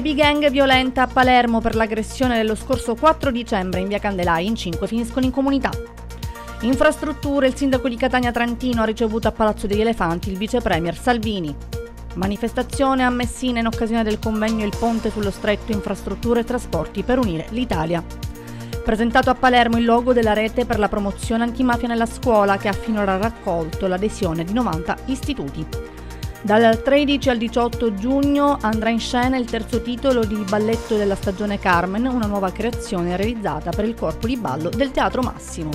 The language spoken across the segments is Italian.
Baby gang violenta a Palermo per l'aggressione dello scorso 4 dicembre in via Candelai in 5 finiscono in comunità. Infrastrutture, il sindaco di Catania Trantino ha ricevuto a Palazzo degli Elefanti il vice premier Salvini. Manifestazione a Messina in occasione del convegno Il Ponte sullo Stretto Infrastrutture e Trasporti per unire l'Italia. Presentato a Palermo il logo della rete per la promozione antimafia nella scuola che ha finora raccolto l'adesione di 90 istituti. Dal 13 al 18 giugno andrà in scena il terzo titolo di balletto della stagione Carmen, una nuova creazione realizzata per il corpo di ballo del Teatro Massimo.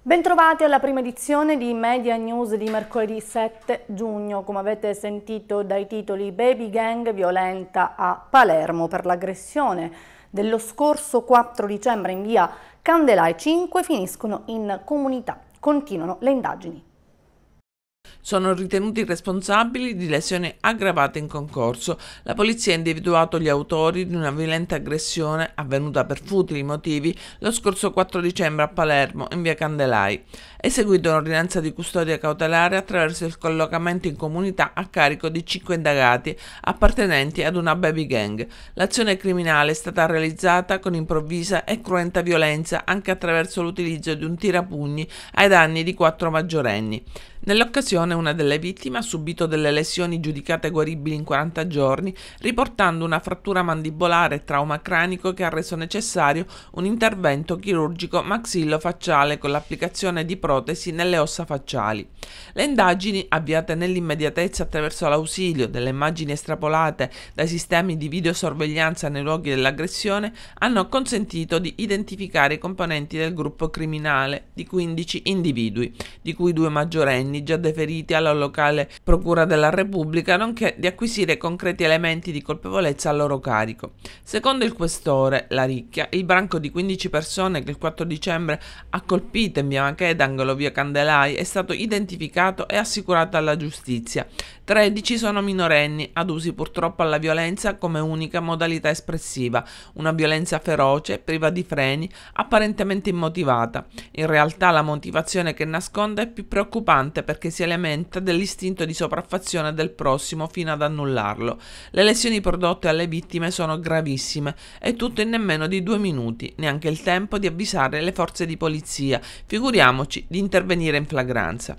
Bentrovati alla prima edizione di Media News di mercoledì 7 giugno. Come avete sentito dai titoli Baby Gang violenta a Palermo per l'aggressione dello scorso 4 dicembre in via Candelai 5 finiscono in comunità Continuano le indagini sono ritenuti responsabili di lesioni aggravate in concorso. La polizia ha individuato gli autori di una violenta aggressione avvenuta per futili motivi lo scorso 4 dicembre a Palermo, in via Candelai. È seguita un'ordinanza di custodia cautelare attraverso il collocamento in comunità a carico di cinque indagati appartenenti ad una baby gang. L'azione criminale è stata realizzata con improvvisa e cruenta violenza anche attraverso l'utilizzo di un tirapugni ai danni di quattro maggiorenni. Nell'occasione una delle vittime ha subito delle lesioni giudicate guaribili in 40 giorni, riportando una frattura mandibolare e trauma cranico che ha reso necessario un intervento chirurgico maxillo facciale con l'applicazione di protesi nelle ossa facciali. Le indagini, avviate nell'immediatezza attraverso l'ausilio delle immagini estrapolate dai sistemi di videosorveglianza nei luoghi dell'aggressione, hanno consentito di identificare i componenti del gruppo criminale di 15 individui, di cui due maggiorenni già deferiti alla locale Procura della Repubblica, nonché di acquisire concreti elementi di colpevolezza a loro carico. Secondo il questore, la Ricchia, il branco di 15 persone che il 4 dicembre ha colpito in via Macheda, via Candelai, è stato identificato identificato è assicurata alla giustizia. 13 sono minorenni, adusi purtroppo alla violenza come unica modalità espressiva, una violenza feroce, priva di freni, apparentemente immotivata. In realtà la motivazione che nasconde è più preoccupante perché si alimenta dell'istinto di sopraffazione del prossimo fino ad annullarlo. Le lesioni prodotte alle vittime sono gravissime e tutto in nemmeno di due minuti, neanche il tempo di avvisare le forze di polizia, figuriamoci di intervenire in flagranza.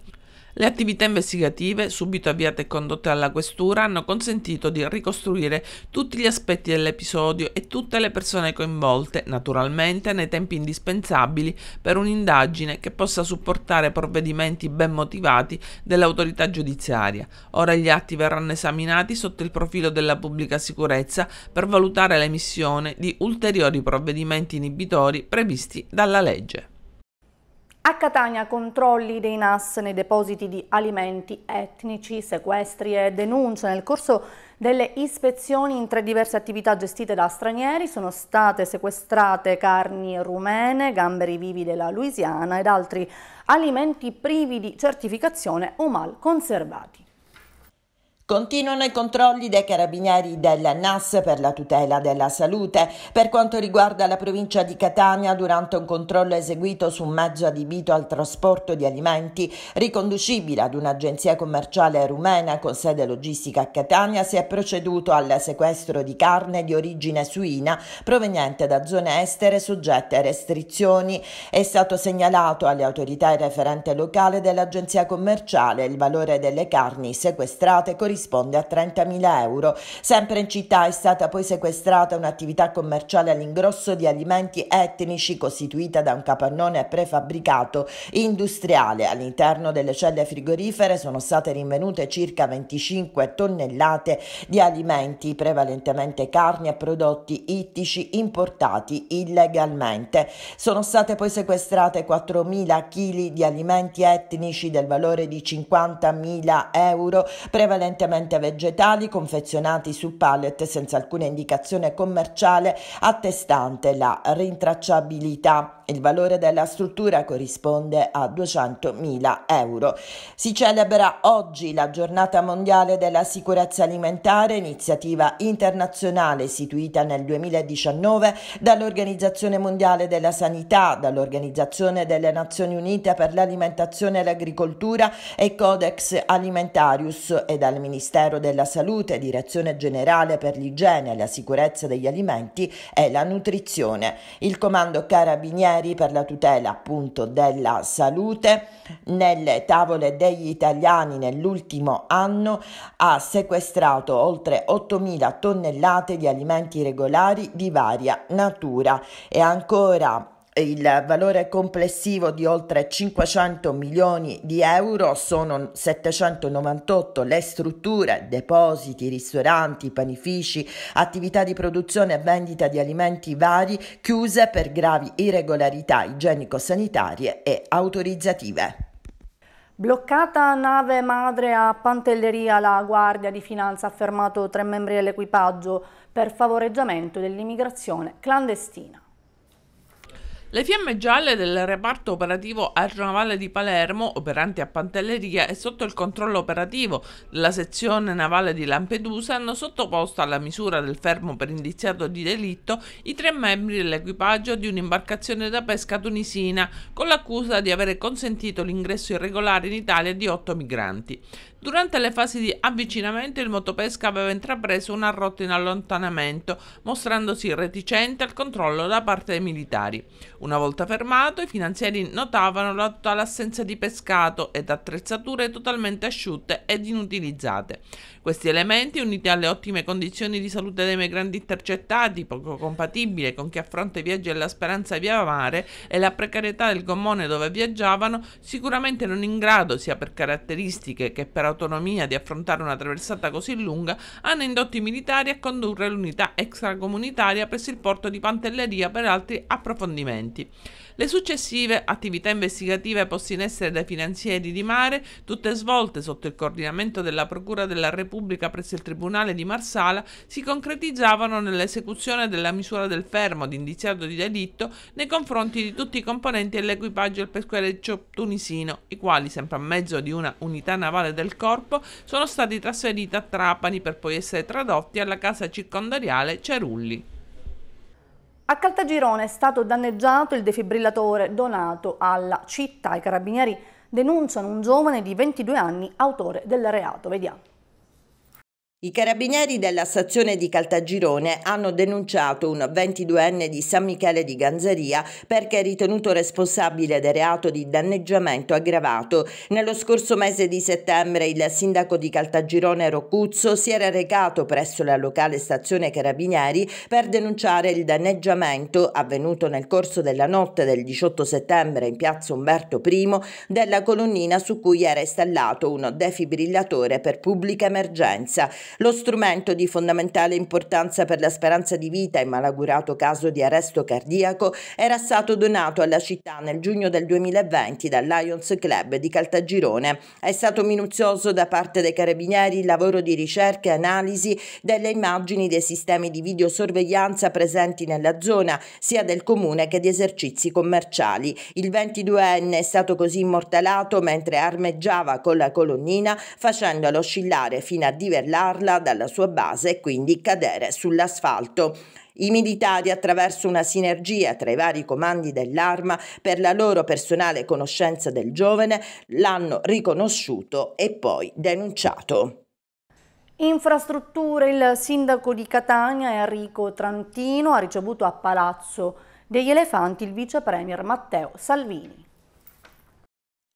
Le attività investigative, subito avviate e condotte alla questura, hanno consentito di ricostruire tutti gli aspetti dell'episodio e tutte le persone coinvolte, naturalmente nei tempi indispensabili per un'indagine che possa supportare provvedimenti ben motivati dell'autorità giudiziaria. Ora gli atti verranno esaminati sotto il profilo della pubblica sicurezza per valutare l'emissione di ulteriori provvedimenti inibitori previsti dalla legge. A Catania controlli dei NAS nei depositi di alimenti etnici, sequestri e denunce. Nel corso delle ispezioni in tre diverse attività gestite da stranieri sono state sequestrate carni rumene, gamberi vivi della Louisiana ed altri alimenti privi di certificazione o mal conservati. Continuano i controlli dei carabinieri del NAS per la tutela della salute. Per quanto riguarda la provincia di Catania, durante un controllo eseguito su un mezzo adibito al trasporto di alimenti riconducibile ad un'agenzia commerciale rumena con sede logistica a Catania, si è proceduto al sequestro di carne di origine suina proveniente da zone estere soggette a restrizioni. È stato segnalato alle autorità e referente locale dell'agenzia commerciale il valore delle carni sequestrate corrispondente corrisponde a 30.000 euro. Sempre in città è stata poi sequestrata un'attività commerciale all'ingrosso di alimenti etnici costituita da un capannone prefabbricato industriale. All'interno delle celle frigorifere sono state rinvenute circa 25 tonnellate di alimenti, prevalentemente carni e prodotti ittici importati illegalmente. Sono state poi sequestrate 4.000 kg di alimenti etnici del valore di 50.000 euro, prevalentemente prevalentemente vegetali confezionati su pallet senza alcuna indicazione commerciale attestante la rintracciabilità. Il valore della struttura corrisponde a 200.000 euro. Si celebra oggi la giornata mondiale della sicurezza alimentare, iniziativa internazionale istituita nel 2019 dall'Organizzazione Mondiale della Sanità, dall'Organizzazione delle Nazioni Unite per l'Alimentazione e l'Agricoltura e Codex Alimentarius e dal Ministero della Salute, Direzione Generale per l'Igiene, e la Sicurezza degli Alimenti e la Nutrizione. Il Comando Carabinieri poteri per la tutela appunto della salute nelle tavole degli italiani nell'ultimo anno ha sequestrato oltre 8.000 tonnellate di alimenti regolari di varia natura e ancora il valore complessivo di oltre 500 milioni di euro, sono 798 le strutture, depositi, ristoranti, panifici, attività di produzione e vendita di alimenti vari chiuse per gravi irregolarità igienico-sanitarie e autorizzative. Bloccata nave madre a Pantelleria, la Guardia di Finanza ha fermato tre membri dell'equipaggio per favoreggiamento dell'immigrazione clandestina. Le fiamme gialle del reparto operativo aeronavale di Palermo, operanti a Pantelleria e sotto il controllo operativo della sezione navale di Lampedusa, hanno sottoposto alla misura del fermo per indiziato di delitto i tre membri dell'equipaggio di un'imbarcazione da pesca tunisina, con l'accusa di avere consentito l'ingresso irregolare in Italia di otto migranti. Durante le fasi di avvicinamento il motopesca aveva intrapreso una rotta in allontanamento, mostrandosi reticente al controllo da parte dei militari. Una volta fermato, i finanzieri notavano la totale assenza di pescato ed attrezzature totalmente asciutte ed inutilizzate. Questi elementi, uniti alle ottime condizioni di salute dei migranti intercettati, poco compatibile con chi affronta i viaggi e la speranza via mare, e la precarietà del gommone dove viaggiavano, sicuramente non in grado, sia per caratteristiche che per autonomia, di affrontare una traversata così lunga, hanno indotto i militari a condurre l'unità extracomunitaria presso il porto di Pantelleria per altri approfondimenti. Le successive attività investigative poste in essere dai finanzieri di mare, tutte svolte sotto il coordinamento della Procura della Repubblica presso il Tribunale di Marsala, si concretizzavano nell'esecuzione della misura del fermo di indiziato di delitto nei confronti di tutti i componenti dell'equipaggio del peschereccio tunisino, i quali, sempre a mezzo di una unità navale del corpo, sono stati trasferiti a Trapani per poi essere tradotti alla casa circondariale Cerulli. A Caltagirone è stato danneggiato il defibrillatore donato alla città. I carabinieri denunciano un giovane di 22 anni autore del reato. Vediamo. I carabinieri della stazione di Caltagirone hanno denunciato un 22enne di San Michele di Ganzeria perché è ritenuto responsabile del reato di danneggiamento aggravato. Nello scorso mese di settembre il sindaco di Caltagirone Roccuzzo si era recato presso la locale stazione carabinieri per denunciare il danneggiamento avvenuto nel corso della notte del 18 settembre in piazza Umberto I della colonnina su cui era installato un defibrillatore per pubblica emergenza. Lo strumento di fondamentale importanza per la speranza di vita in malaugurato caso di arresto cardiaco era stato donato alla città nel giugno del 2020 dal Lions Club di Caltagirone. È stato minuzioso da parte dei carabinieri il lavoro di ricerca e analisi delle immagini dei sistemi di videosorveglianza presenti nella zona, sia del comune che di esercizi commerciali. Il 22enne è stato così immortalato mentre armeggiava con la colonnina facendolo oscillare fino a diverlarla spostarla dalla sua base e quindi cadere sull'asfalto. I militari, attraverso una sinergia tra i vari comandi dell'arma, per la loro personale conoscenza del giovane, l'hanno riconosciuto e poi denunciato. Infrastrutture, il sindaco di Catania Enrico Trantino ha ricevuto a Palazzo degli Elefanti il vice premier Matteo Salvini.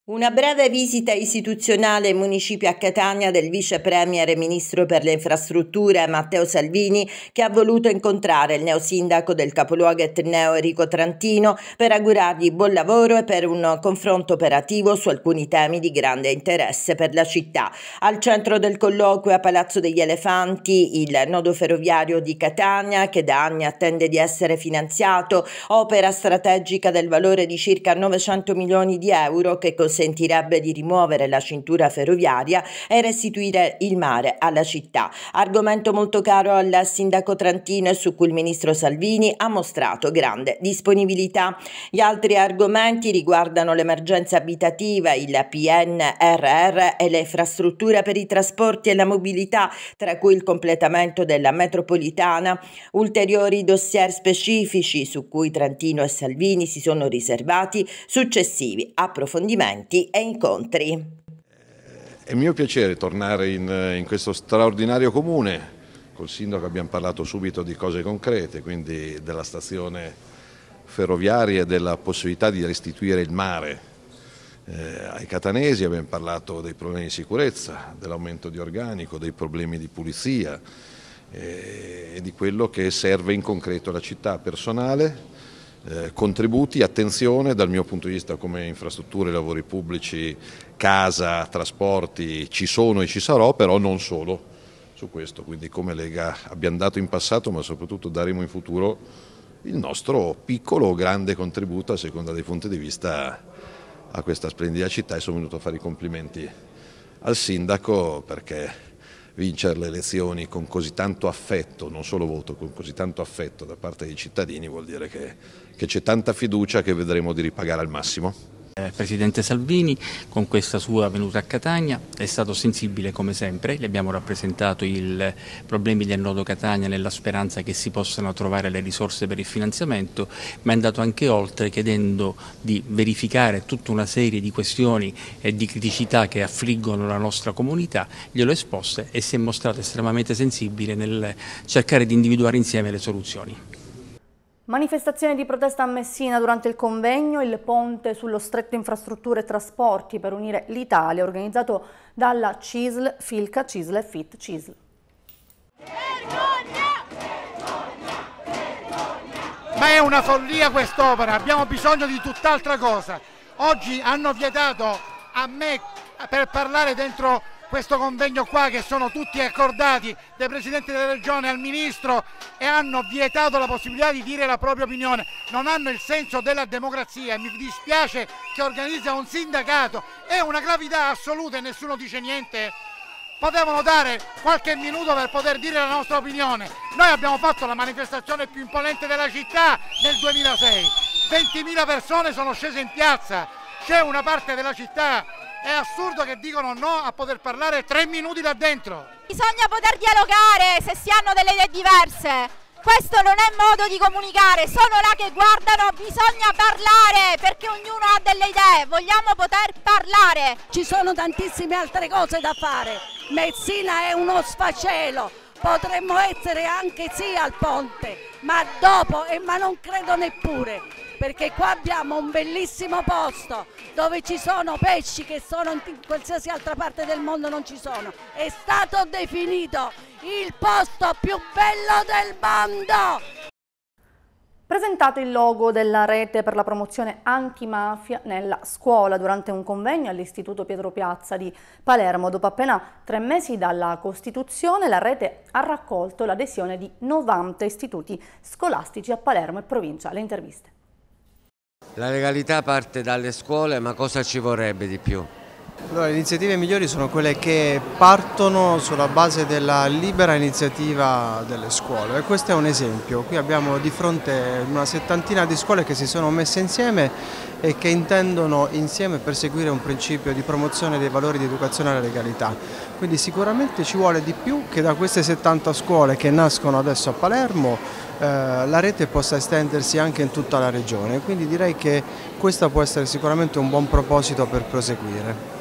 Una breve visita istituzionale ai municipi a Catania del vice premier e ministro per le infrastrutture Matteo Salvini che ha voluto incontrare il neosindaco del capoluogo etneo Enrico Trantino per augurargli buon lavoro e per un confronto operativo su alcuni temi di grande interesse per la città. Al centro del colloquio a Palazzo degli Elefanti il nodo ferroviario di Catania che da anni attende di essere finanziato, opera strategica del valore di circa 900 milioni di euro che consentirebbe di rimuovere la cintura ferroviaria e restituire il mare alla città, argomento molto caro al sindaco Trantino e su cui il ministro Salvini ha mostrato grande disponibilità. Gli altri argomenti riguardano l'emergenza abitativa, il PNRR e le infrastrutture per i trasporti e la mobilità, tra cui il completamento della metropolitana, ulteriori dossier specifici su cui Trantino e Salvini si sono riservati successivi approfondimenti eventi e incontri. È mio piacere tornare in, in questo straordinario comune. Col sindaco abbiamo parlato subito di cose concrete, quindi della stazione ferroviaria e della possibilità di restituire il mare eh, ai catanesi, abbiamo parlato dei problemi di sicurezza, dell'aumento di organico, dei problemi di pulizia eh, e di quello che serve in concreto alla città personale eh, contributi, attenzione dal mio punto di vista come infrastrutture, lavori pubblici, casa, trasporti, ci sono e ci sarò, però non solo su questo, quindi come Lega abbiamo dato in passato ma soprattutto daremo in futuro il nostro piccolo o grande contributo a seconda dei punti di vista a questa splendida città e sono venuto a fare i complimenti al sindaco perché vincere le elezioni con così tanto affetto, non solo voto, con così tanto affetto da parte dei cittadini vuol dire che c'è tanta fiducia che vedremo di ripagare al massimo. Eh, Presidente Salvini con questa sua venuta a Catania è stato sensibile come sempre, le abbiamo rappresentato i problemi del nodo Catania nella speranza che si possano trovare le risorse per il finanziamento, ma è andato anche oltre chiedendo di verificare tutta una serie di questioni e di criticità che affliggono la nostra comunità, glielo esposte e si è mostrato estremamente sensibile nel cercare di individuare insieme le soluzioni. Manifestazione di protesta a Messina durante il convegno Il ponte sullo stretto infrastrutture e trasporti per unire l'Italia organizzato dalla CISL, Filca, CISL e FIT CISL. Vergogna! Ma è una follia quest'opera, abbiamo bisogno di tutt'altra cosa. Oggi hanno vietato a me per parlare dentro questo convegno qua che sono tutti accordati dai presidenti della regione al ministro e hanno vietato la possibilità di dire la propria opinione, non hanno il senso della democrazia, mi dispiace che organizza un sindacato, è una gravità assoluta e nessuno dice niente. Potevano dare qualche minuto per poter dire la nostra opinione. Noi abbiamo fatto la manifestazione più imponente della città nel 2006. 20.000 persone sono scese in piazza. C'è una parte della città è assurdo che dicono no a poter parlare tre minuti là dentro. Bisogna poter dialogare se si hanno delle idee diverse. Questo non è modo di comunicare, sono là che guardano, bisogna parlare perché ognuno ha delle idee, vogliamo poter parlare. Ci sono tantissime altre cose da fare. Messina è uno sfacelo, potremmo essere anche sì al ponte, ma dopo e ma non credo neppure, perché qua abbiamo un bellissimo posto dove ci sono pesci che sono in qualsiasi altra parte del mondo non ci sono. È stato definito il posto più bello del mondo! presentato il logo della rete per la promozione antimafia nella scuola durante un convegno all'Istituto Pietro Piazza di Palermo. Dopo appena tre mesi dalla Costituzione, la rete ha raccolto l'adesione di 90 istituti scolastici a Palermo e provincia. Le interviste. La legalità parte dalle scuole, ma cosa ci vorrebbe di più? Allora, le iniziative migliori sono quelle che partono sulla base della libera iniziativa delle scuole e questo è un esempio. Qui abbiamo di fronte una settantina di scuole che si sono messe insieme e che intendono insieme perseguire un principio di promozione dei valori di educazione alla legalità. Quindi sicuramente ci vuole di più che da queste 70 scuole che nascono adesso a Palermo eh, la rete possa estendersi anche in tutta la regione. Quindi direi che questo può essere sicuramente un buon proposito per proseguire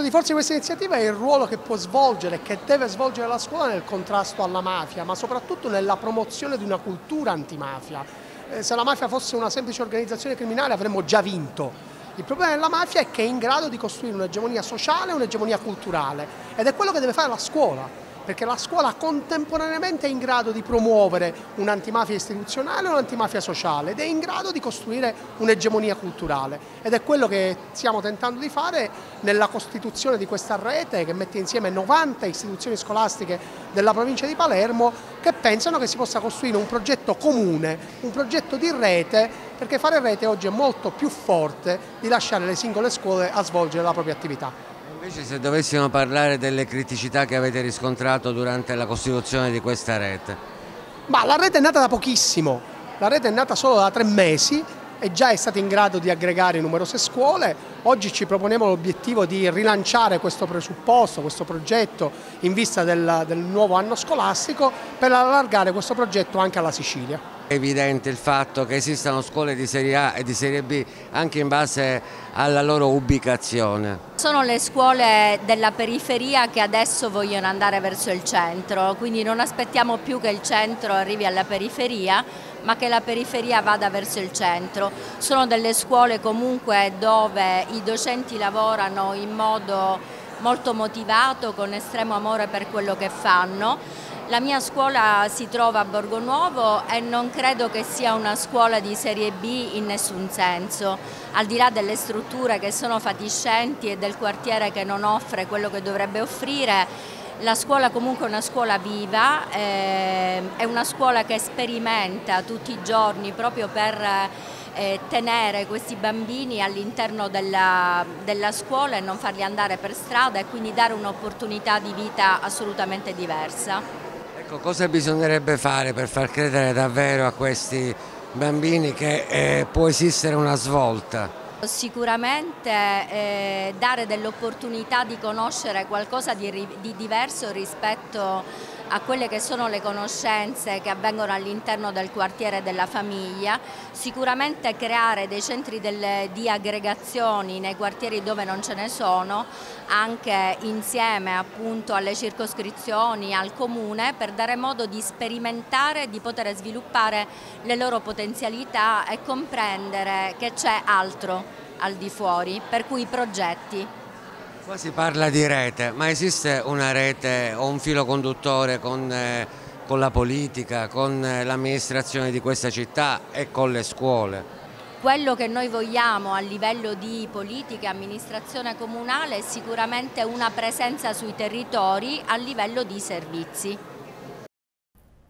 punto di forza di questa iniziativa è il ruolo che può svolgere e che deve svolgere la scuola nel contrasto alla mafia, ma soprattutto nella promozione di una cultura antimafia. Eh, se la mafia fosse una semplice organizzazione criminale avremmo già vinto. Il problema della mafia è che è in grado di costruire un'egemonia sociale e un'egemonia culturale ed è quello che deve fare la scuola perché la scuola contemporaneamente è in grado di promuovere un'antimafia istituzionale e un'antimafia sociale ed è in grado di costruire un'egemonia culturale ed è quello che stiamo tentando di fare nella costituzione di questa rete che mette insieme 90 istituzioni scolastiche della provincia di Palermo che pensano che si possa costruire un progetto comune, un progetto di rete perché fare rete oggi è molto più forte di lasciare le singole scuole a svolgere la propria attività. Invece se dovessimo parlare delle criticità che avete riscontrato durante la costituzione di questa rete? Ma la rete è nata da pochissimo, la rete è nata solo da tre mesi e già è stata in grado di aggregare numerose scuole. Oggi ci proponiamo l'obiettivo di rilanciare questo presupposto, questo progetto in vista del, del nuovo anno scolastico per allargare questo progetto anche alla Sicilia. È evidente il fatto che esistano scuole di serie A e di serie B anche in base alla loro ubicazione. Sono le scuole della periferia che adesso vogliono andare verso il centro, quindi non aspettiamo più che il centro arrivi alla periferia, ma che la periferia vada verso il centro. Sono delle scuole comunque dove i docenti lavorano in modo molto motivato, con estremo amore per quello che fanno la mia scuola si trova a Borgo Nuovo e non credo che sia una scuola di serie B in nessun senso, al di là delle strutture che sono fatiscenti e del quartiere che non offre quello che dovrebbe offrire. La scuola comunque è una scuola viva, eh, è una scuola che sperimenta tutti i giorni proprio per eh, tenere questi bambini all'interno della, della scuola e non farli andare per strada e quindi dare un'opportunità di vita assolutamente diversa. Ecco, cosa bisognerebbe fare per far credere davvero a questi bambini che eh, può esistere una svolta? Sicuramente eh, dare dell'opportunità di conoscere qualcosa di, di diverso rispetto a quelle che sono le conoscenze che avvengono all'interno del quartiere della famiglia, sicuramente creare dei centri delle, di aggregazioni nei quartieri dove non ce ne sono, anche insieme appunto alle circoscrizioni, al comune, per dare modo di sperimentare, di poter sviluppare le loro potenzialità e comprendere che c'è altro al di fuori, per cui i progetti. Qua si parla di rete, ma esiste una rete o un filo conduttore con, eh, con la politica, con eh, l'amministrazione di questa città e con le scuole? Quello che noi vogliamo a livello di politica e amministrazione comunale è sicuramente una presenza sui territori a livello di servizi.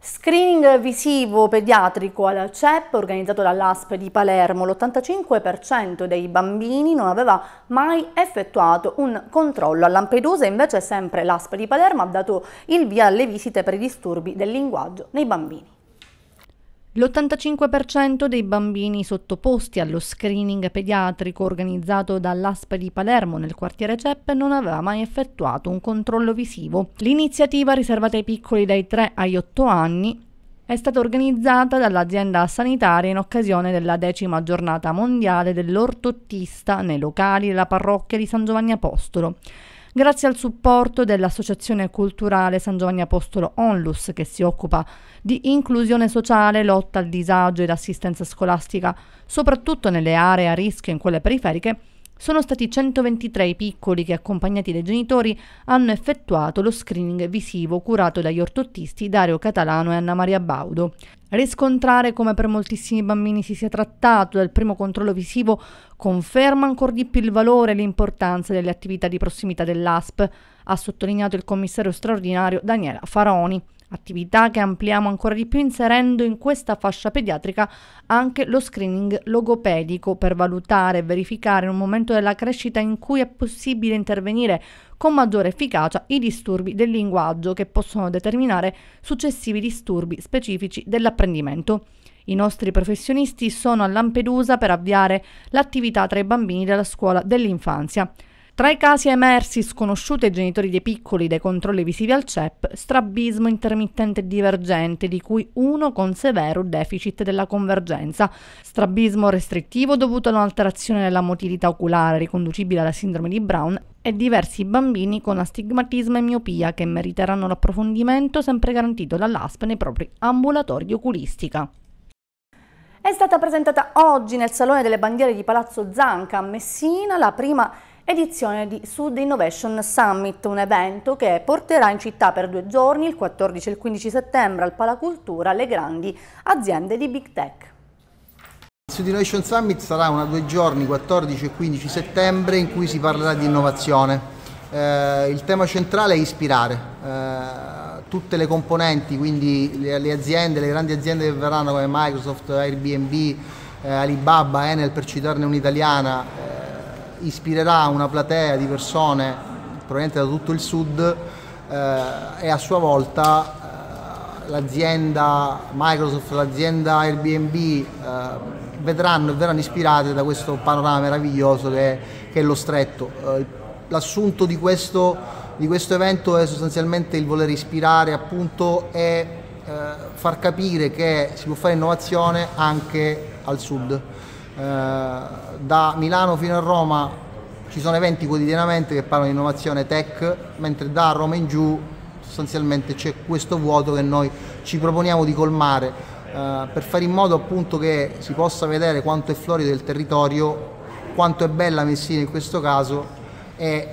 Screening visivo pediatrico al CEP organizzato dall'ASP di Palermo. L'85% dei bambini non aveva mai effettuato un controllo. A Lampedusa invece sempre l'ASP di Palermo ha dato il via alle visite per i disturbi del linguaggio nei bambini. L'85% dei bambini sottoposti allo screening pediatrico organizzato dall'ASP di Palermo nel quartiere CEP non aveva mai effettuato un controllo visivo. L'iniziativa riservata ai piccoli dai 3 agli 8 anni è stata organizzata dall'azienda sanitaria in occasione della decima giornata mondiale dell'ortottista nei locali della parrocchia di San Giovanni Apostolo grazie al supporto dell'Associazione Culturale San Giovanni Apostolo Onlus che si occupa di inclusione sociale, lotta al disagio ed assistenza scolastica, soprattutto nelle aree a rischio e in quelle periferiche, sono stati 123 i piccoli che, accompagnati dai genitori, hanno effettuato lo screening visivo curato dagli ortottisti Dario Catalano e Anna Maria Baudo. Riscontrare come per moltissimi bambini si sia trattato del primo controllo visivo conferma ancor di più il valore e l'importanza delle attività di prossimità dell'ASP, ha sottolineato il commissario straordinario Daniela Faroni attività che ampliamo ancora di più inserendo in questa fascia pediatrica anche lo screening logopedico per valutare e verificare in un momento della crescita in cui è possibile intervenire con maggiore efficacia i disturbi del linguaggio che possono determinare successivi disturbi specifici dell'apprendimento. I nostri professionisti sono a Lampedusa per avviare l'attività tra i bambini della scuola dell'infanzia. Tra i casi emersi sconosciuti ai genitori dei piccoli dai controlli visivi al CEP, strabismo intermittente divergente, di cui uno con severo deficit della convergenza, strabismo restrittivo dovuto un'alterazione della motilità oculare riconducibile alla sindrome di Brown e diversi bambini con astigmatismo e miopia che meriteranno l'approfondimento sempre garantito dall'ASP nei propri ambulatori di oculistica. È stata presentata oggi nel Salone delle Bandiere di Palazzo Zanca a Messina la prima edizione di Sud Innovation Summit, un evento che porterà in città per due giorni, il 14 e il 15 settembre, al Palacultura, le grandi aziende di Big Tech. Il Sud Innovation Summit sarà una due giorni, 14 e 15 settembre, in cui si parlerà di innovazione. Eh, il tema centrale è ispirare. Eh, tutte le componenti, quindi le, le, aziende, le grandi aziende che verranno come Microsoft, Airbnb, eh, Alibaba, Enel per citarne un'italiana, eh, ispirerà una platea di persone provenienti da tutto il sud eh, e a sua volta eh, l'azienda Microsoft, l'azienda Airbnb eh, vedranno e verranno ispirate da questo panorama meraviglioso che è, che è lo stretto. Eh, l'assunto di questo, di questo, evento è sostanzialmente il voler ispirare appunto e far capire che si può fare innovazione anche al sud da Milano fino a Roma ci sono eventi quotidianamente che parlano di innovazione tech, mentre da Roma in giù sostanzialmente c'è questo vuoto che noi ci proponiamo di colmare eh, per fare in modo appunto che si possa vedere quanto è florido il territorio, quanto è bella Messina in questo caso e eh,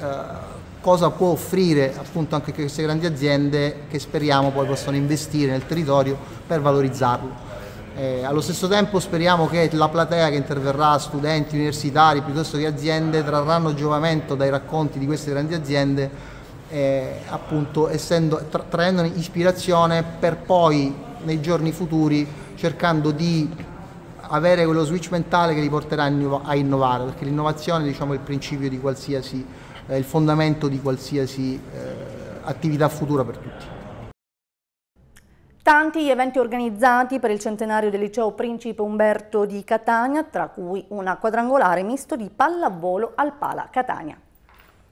cosa può offrire appunto anche queste grandi aziende che speriamo poi possano investire nel territorio per valorizzarlo. Eh, allo stesso tempo speriamo che la platea che interverrà, studenti, universitari piuttosto che aziende, trarranno giovamento dai racconti di queste grandi aziende, eh, appunto essendo, tra, traendone ispirazione per poi nei giorni futuri cercando di avere quello switch mentale che li porterà a innovare, perché l'innovazione diciamo, è il principio di qualsiasi, è eh, il fondamento di qualsiasi eh, attività futura per tutti. Tanti gli eventi organizzati per il centenario del liceo Principe Umberto di Catania, tra cui una quadrangolare misto di pallavolo al Pala Catania.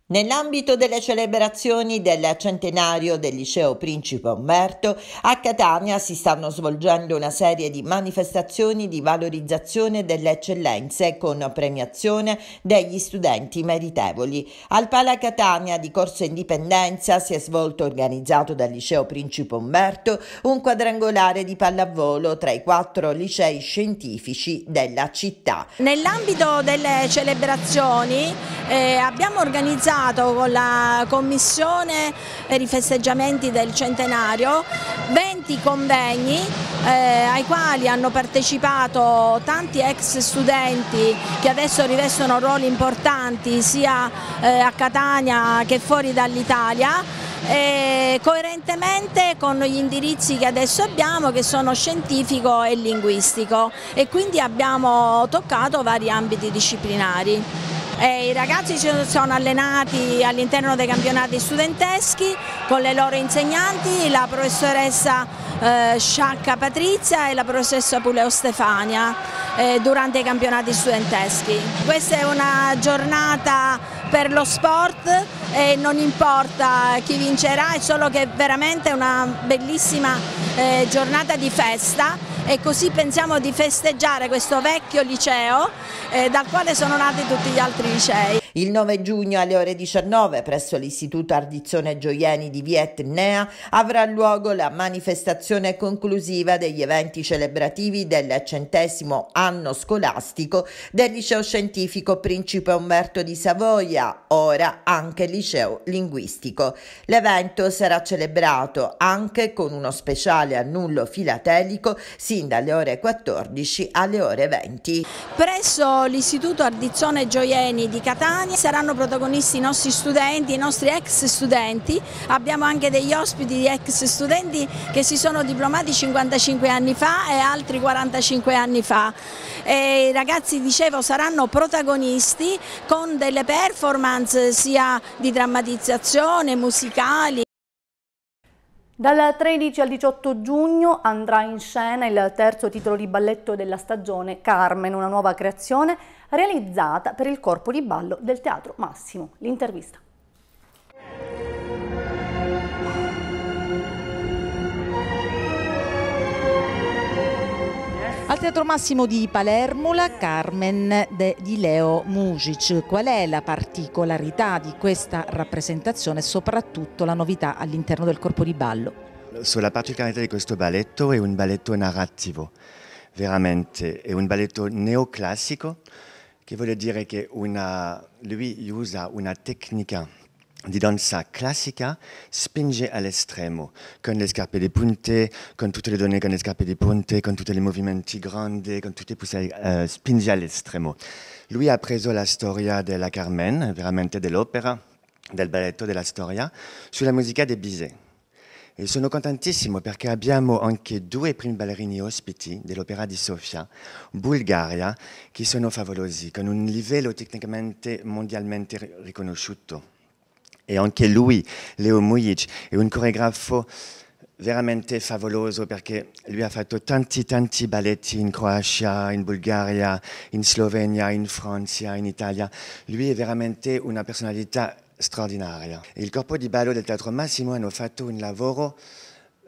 Nell'ambito delle celebrazioni del centenario del liceo Principe Umberto, a Catania si stanno svolgendo una serie di manifestazioni di valorizzazione delle eccellenze con premiazione degli studenti meritevoli. Al Pala Catania di Corso Indipendenza si è svolto, organizzato dal liceo Principe Umberto, un quadrangolare di pallavolo tra i quattro licei scientifici della città. Nell'ambito delle celebrazioni eh, abbiamo organizzato organizzato con la commissione per i festeggiamenti del centenario 20 convegni eh, ai quali hanno partecipato tanti ex studenti che adesso rivestono ruoli importanti sia eh, a Catania che fuori dall'Italia coerentemente con gli indirizzi che adesso abbiamo che sono scientifico e linguistico e quindi abbiamo toccato vari ambiti disciplinari. Eh, I ragazzi si sono allenati all'interno dei campionati studenteschi con le loro insegnanti, la professoressa eh, Sciacca Patrizia e la professoressa Puleo Stefania eh, durante i campionati studenteschi. Questa è una giornata per lo sport e non importa chi vincerà, è solo che veramente è una bellissima eh, giornata di festa e così pensiamo di festeggiare questo vecchio liceo eh, dal quale sono nati tutti gli altri licei. Il 9 giugno alle ore 19 presso l'Istituto Ardizione Gioieni di Via avrà luogo la manifestazione conclusiva degli eventi celebrativi del centesimo anno scolastico del Liceo Scientifico Principe Umberto di Savoia, ora anche Liceo Linguistico. L'evento sarà celebrato anche con uno speciale annullo filatelico sin dalle ore 14 alle ore 20. Presso l'Istituto Ardizione Gioieni di Catania domani saranno protagonisti i nostri studenti, i nostri ex studenti, abbiamo anche degli ospiti di ex studenti che si sono diplomati 55 anni fa e altri 45 anni fa. E I ragazzi, dicevo, saranno protagonisti con delle performance sia di drammatizzazione, musicali, dal 13 al 18 giugno andrà in scena il terzo titolo di balletto della stagione Carmen, una nuova creazione realizzata per il corpo di ballo del Teatro Massimo. L'intervista. Al Teatro Massimo di Palermo la Carmen de, di Leo Music. Qual è la particolarità di questa rappresentazione e soprattutto la novità all'interno del corpo di ballo? la particolarità di questo balletto è un balletto narrativo, veramente, è un balletto neoclassico che vuol dire che una, lui usa una tecnica di danza classica spinge all'estremo, con le scarpe di punte, con tutte le donne con le scarpe di punte, con tutti i movimenti grandi, con tutte le pulsanti, eh, spinge all'estremo. Lui ha preso la storia della Carmen, veramente dell'opera, del balletto, della storia, sulla musica di Bizet. E sono contentissimo perché abbiamo anche due primi ballerini ospiti dell'Opera di Sofia, Bulgaria, che sono favolosi, con un livello tecnicamente mondialmente riconosciuto e anche lui, Leo Mujic, è un coreografo veramente favoloso perché lui ha fatto tanti tanti balletti in Croazia, in Bulgaria, in Slovenia, in Francia, in Italia. Lui è veramente una personalità straordinaria. Il corpo di ballo del Teatro Massimo hanno fatto un lavoro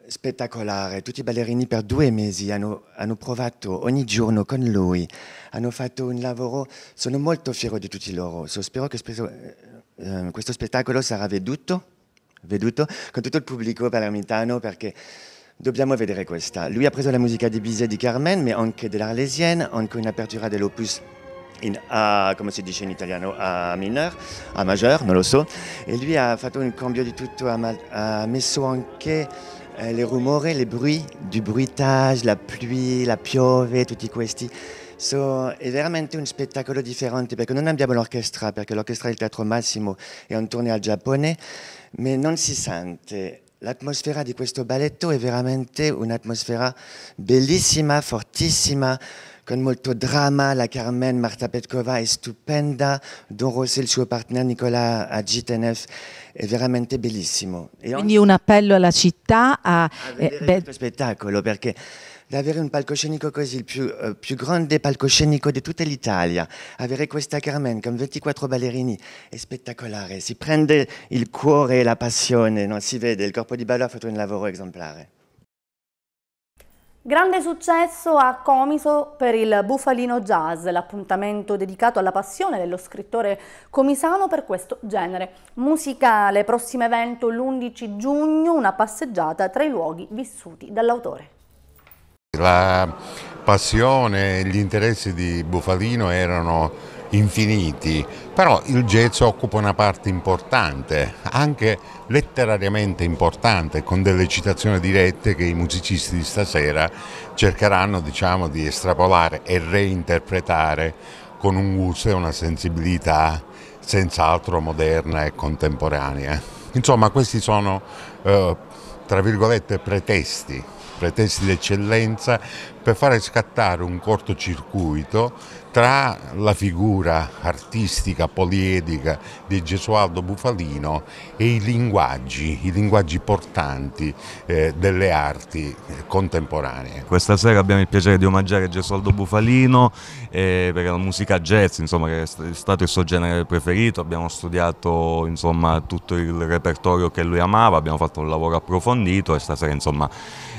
spettacolare, tutti i ballerini per due mesi hanno, hanno, provato ogni giorno con lui, hanno fatto un lavoro, sono molto fiero di tutti loro, so, spero che spesso, eh, eh questo spettacolo sarà veduto, veduto con tutto il pubblico palermitano perché dobbiamo vedere questa. Lui ha preso la musica di Bizet di Carmen, ma anche dell'Arlesienne, anche un'apertura dell'opus in A, come si dice in italiano, A minor, A maggiore, non lo so, e lui ha fatto un cambio di tutto, ha, ha messo anche Euh, les les rumeurs, les bruits, du bruitage, la pluie, la piove, tout questi. So, è veramente un spettacolo differente perché non abbiamo l'orchestra, perché l'orchestra del Teatro Massimo è e un tournée al Giappone, ma non si sente. L'atmosfera di questo balletto è veramente un'atmosfera bellissima, fortissima, con molto dramma, la Carmen Marta Petkova è stupenda, Don Rossi e il suo partner Nicola Agitenev è veramente bellissimo. E Quindi un appello alla città a... a eh, questo spettacolo perché avere un palcoscenico così, il più, eh, più grande palcoscenico di tutta l'Italia, avere questa Carmen con 24 ballerini è spettacolare, si prende il cuore e la passione, non si vede, il corpo di ballo ha fatto un lavoro esemplare. Grande successo a Comiso per il Bufalino Jazz, l'appuntamento dedicato alla passione dello scrittore comisano per questo genere musicale. Prossimo evento l'11 giugno, una passeggiata tra i luoghi vissuti dall'autore. La passione e gli interessi di Bufalino erano infiniti, però il jazz occupa una parte importante, anche letterariamente importante, con delle citazioni dirette che i musicisti di stasera cercheranno diciamo, di estrapolare e reinterpretare con un gusto e una sensibilità senz'altro moderna e contemporanea. Insomma, questi sono, eh, tra virgolette, pretesti pretesti d'eccellenza per fare scattare un cortocircuito tra la figura artistica, poliedica di Gesualdo Bufalino e i linguaggi, i linguaggi portanti eh, delle arti contemporanee. Questa sera abbiamo il piacere di omaggiare Gesualdo Bufalino eh, per la musica jazz, insomma, che è stato il suo genere preferito, abbiamo studiato insomma, tutto il repertorio che lui amava, abbiamo fatto un lavoro approfondito e stasera insomma,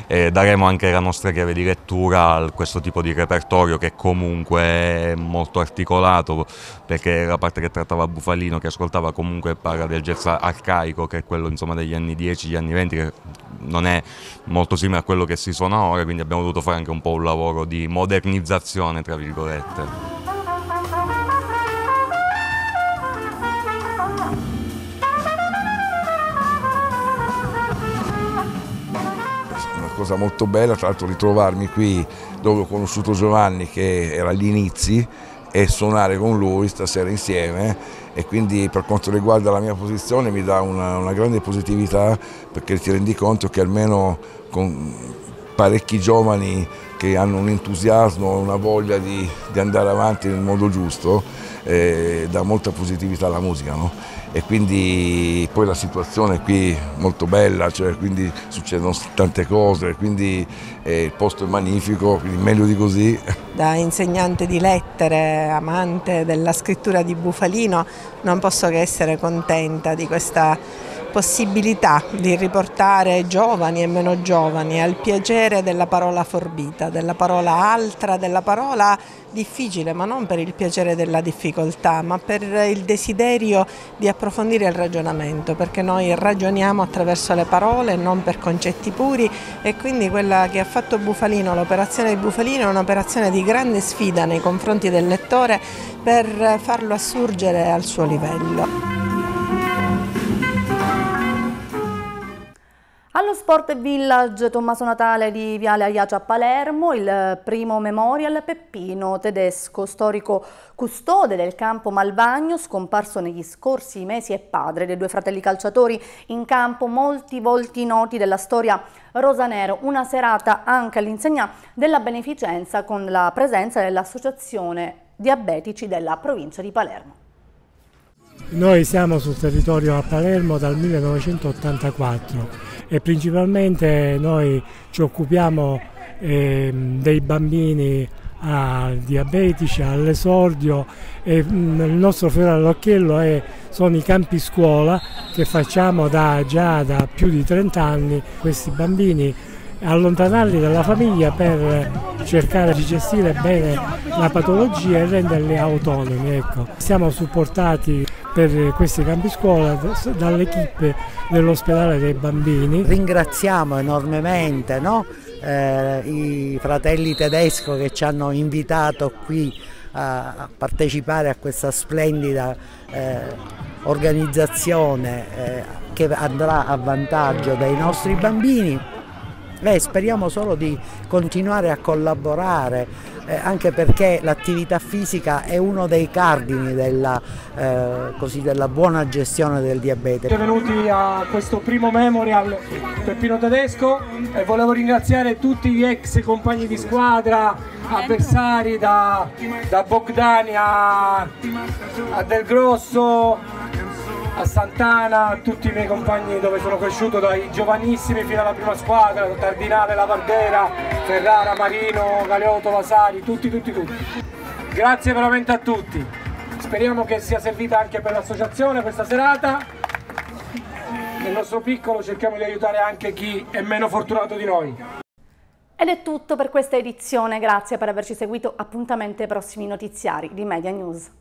eh, daremo anche la nostra chiave di lettura apertura questo tipo di repertorio che comunque è molto articolato perché la parte che trattava Bufalino che ascoltava comunque parla del jazz arcaico che è quello insomma, degli anni 10, gli anni 20 che non è molto simile a quello che si suona ora quindi abbiamo dovuto fare anche un po' un lavoro di modernizzazione tra virgolette. cosa molto bella, tra l'altro ritrovarmi qui dove ho conosciuto Giovanni che era agli inizi e suonare con lui stasera insieme e quindi per quanto riguarda la mia posizione mi dà una, una grande positività perché ti rendi conto che almeno con parecchi giovani che hanno un entusiasmo, una voglia di, di andare avanti nel modo giusto, eh, dà molta positività alla musica. No? e quindi poi la situazione qui è molto bella, cioè, quindi succedono tante cose, quindi eh, il posto è magnifico, quindi meglio di così. Da insegnante di lettere, amante della scrittura di Bufalino, non posso che essere contenta di questa possibilità di riportare giovani e meno giovani al piacere della parola forbita, della parola altra, della parola difficile, ma non per il piacere della difficoltà, ma per il desiderio di approfondire il ragionamento, perché noi ragioniamo attraverso le parole, non per concetti puri e quindi quella che ha fatto Bufalino, l'operazione di Bufalino è un'operazione di grande sfida nei confronti del lettore per farlo assurgere al suo livello. Allo Sport Village Tommaso Natale di Viale Aiace a Palermo, il eh, primo memorial Peppino tedesco, storico custode del campo Malvagno, scomparso negli scorsi mesi e padre dei due fratelli calciatori in campo, molti volti noti della storia rosanero. Una serata anche all'insegna della beneficenza con la presenza dell'Associazione Diabetici della provincia di Palermo. Noi siamo sul territorio a Palermo dal 1984 e principalmente noi ci occupiamo eh, dei bambini a diabetici, all'esordio e mh, mm, il nostro fiore all'occhiello è, sono i campi scuola che facciamo da, già da più di 30 anni. Questi bambini allontanarli dalla famiglia per cercare di gestire bene la patologia e renderli autonomi. Ecco. Siamo supportati per eh, questi campi scuola dall'equipe dell'ospedale dei bambini. Ringraziamo enormemente no? eh, i fratelli tedesco che ci hanno invitato qui a, a partecipare a questa splendida eh, organizzazione eh, che andrà a vantaggio dei nostri bambini e speriamo solo di continuare a collaborare eh, anche perché l'attività fisica è uno dei cardini della, eh, così, della buona gestione del diabete. Benvenuti a questo primo memorial Peppino Tedesco e volevo ringraziare tutti gli ex compagni di squadra, avversari da, da Bogdani a, a Del Grosso a Santana, a tutti i miei compagni dove sono cresciuto, dai giovanissimi fino alla prima squadra, Tardinale, Lavardera, Ferrara, Marino, Galeotto, Vasari, tutti, tutti, tutti. Grazie veramente a tutti, speriamo che sia servita anche per l'associazione questa serata. Nel nostro piccolo cerchiamo di aiutare anche chi è meno fortunato di noi. Ed è tutto per questa edizione, grazie per averci seguito, appuntamento ai prossimi notiziari di Media News.